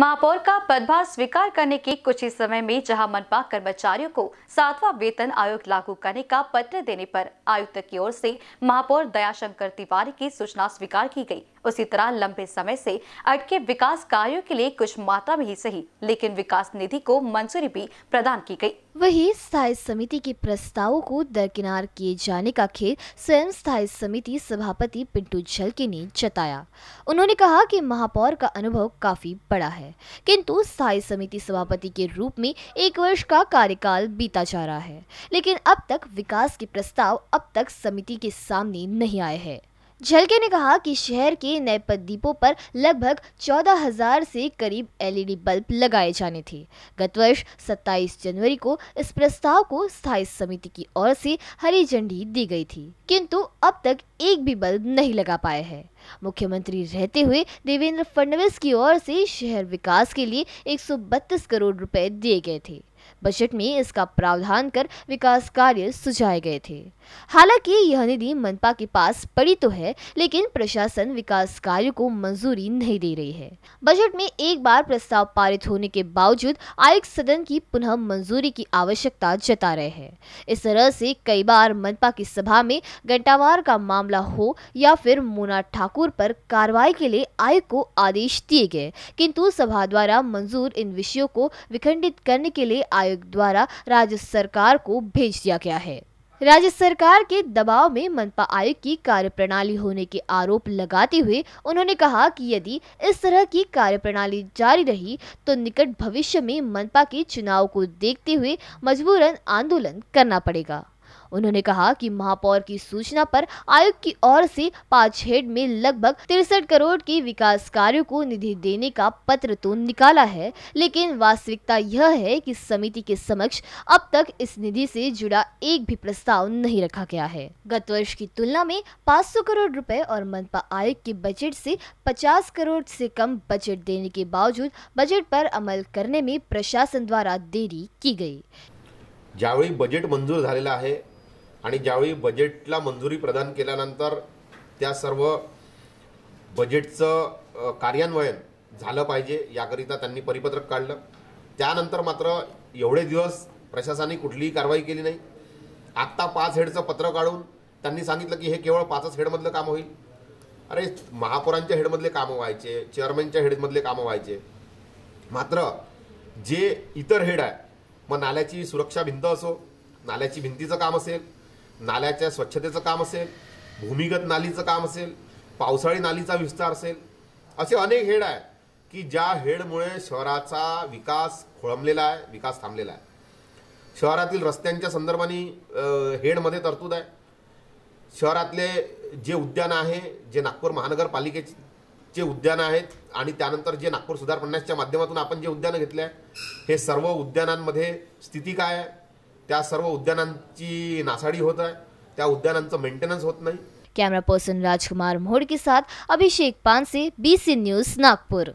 महापौर का पदभार स्वीकार करने के कुछ ही समय में जहां मनपा कर्मचारियों को सातवां वेतन आयोग लागू करने का पत्र देने पर आयुक्त की ओर से महापौर दयाशंकर तिवारी की सूचना स्वीकार की गई उसी तरह लंबे समय से अटके विकास कार्यों के लिए कुछ मात्रा में ही सही लेकिन विकास निधि को मंजूरी भी प्रदान की गई। वही स्थायी समिति के प्रस्तावों को दरकिनार किए जाने का खेल स्वयं स्थायी समिति सभापति पिंटू झलके ने जताया उन्होंने कहा कि महापौर का अनुभव काफी बड़ा है किंतु स्थायी समिति सभापति के रूप में एक वर्ष का कार्यकाल बीता जा रहा है लेकिन अब तक विकास के प्रस्ताव अब तक समिति के सामने नहीं आए हैं झलके ने कहा कि शहर के नए पद्दीपों पर लगभग चौदह हजार से करीब एलईडी बल्ब लगाए जाने थे गत वर्ष सत्ताईस जनवरी को इस प्रस्ताव को स्थायी समिति की ओर से हरी झंडी दी गई थी किंतु अब तक एक भी बल्ब नहीं लगा पाए है मुख्यमंत्री रहते हुए देवेंद्र फडणवीस की ओर से शहर विकास के लिए एक करोड़ रुपए दिए गए थे बजट में इसका प्रावधान कर विकास कार्य सुझाए गए थे हालांकि यह निधि मनपा के पास पड़ी तो है लेकिन प्रशासन विकास कार्य को मंजूरी नहीं दे रही है बजट में एक बार प्रस्ताव पारित होने के बावजूद आयुक्त सदन की पुनः मंजूरी की आवश्यकता जता रहे हैं इस तरह से कई बार मनपा की सभा में घंटावार का मामला हो या फिर मोना ठाकुर पर कार्रवाई के लिए आयुक्त को आदेश दिए गए किंतु सभा द्वारा मंजूर इन विषयों को विखंडित करने के लिए आयोग द्वारा राज्य सरकार को भेज दिया गया है राज्य सरकार के दबाव में मनपा आयोग की कार्यप्रणाली होने के आरोप लगाते हुए उन्होंने कहा कि यदि इस तरह की कार्यप्रणाली जारी रही तो निकट भविष्य में मनपा के चुनाव को देखते हुए मजबूरन आंदोलन करना पड़ेगा उन्होंने कहा कि महापौर की सूचना पर आयोग की ओर से पाछेड़ में लगभग तिरसठ करोड़ के विकास कार्यों को निधि देने का पत्र तो निकाला है लेकिन वास्तविकता यह है कि समिति के समक्ष अब तक इस निधि से जुड़ा एक भी प्रस्ताव नहीं रखा गया है गत वर्ष की तुलना में पाँच करोड़ रूपए और मनपा आयोग के बजट ऐसी पचास करोड़ ऐसी कम बजट देने के बावजूद बजट पर अमल करने में प्रशासन द्वारा देरी की गई ज्यादा बजेट मंजूर है आणि ज्यावेळी बजेटला मंजुरी प्रदान केल्यानंतर त्या सर्व बजेटचं कार्यान्वयन झालं पाहिजे याकरिता त्यांनी परिपत्रक काढलं त्यानंतर मात्र एवढे दिवस प्रशासनाने कुठलीही कारवाई केली नाही आत्ता पाच हेडचं पत्र काढून त्यांनी सांगितलं की हे केवळ पाचच हेडमधलं काम होईल अरे महापौरांच्या हेडमधले कामं व्हायचे चेअरमॅनच्या हेडमधले कामं व्हायचे मात्र जे इतर हेड आहे मग नाल्याची सुरक्षा भिंत असो नाल्याची भिंतीचं काम असेल नाल्याच्या स्वच्छतेचं काम असेल भूमिगत नालीचं काम असेल पावसाळी नालीचा विस्तार असेल असे अनेक हेड आहेत की ज्या हेडमुळे शहराचा विकास खोळंबलेला आहे विकास थांबलेला आहे शहरातील रस्त्यांच्या संदर्भाने हेडमध्ये तरतूद आहे शहरातले जे उद्यान आहे जे नागपूर महानगरपालिकेचे उद्यानं आहेत आणि त्यानंतर जे नागपूर सुधार प्रन्यासच्या माध्यमातून आपण जे उद्यानं घेतले आहे हे सर्व उद्यानांमध्ये स्थिती काय आहे त्या सर्व उद्यानांची नासाडी होत आहे त्या उद्यानांचं मेंटेनन्स होत नाही कॅमेरा पर्सन राजकुमार मोहड़ के साथ Abhishek Panse B C news Nagpur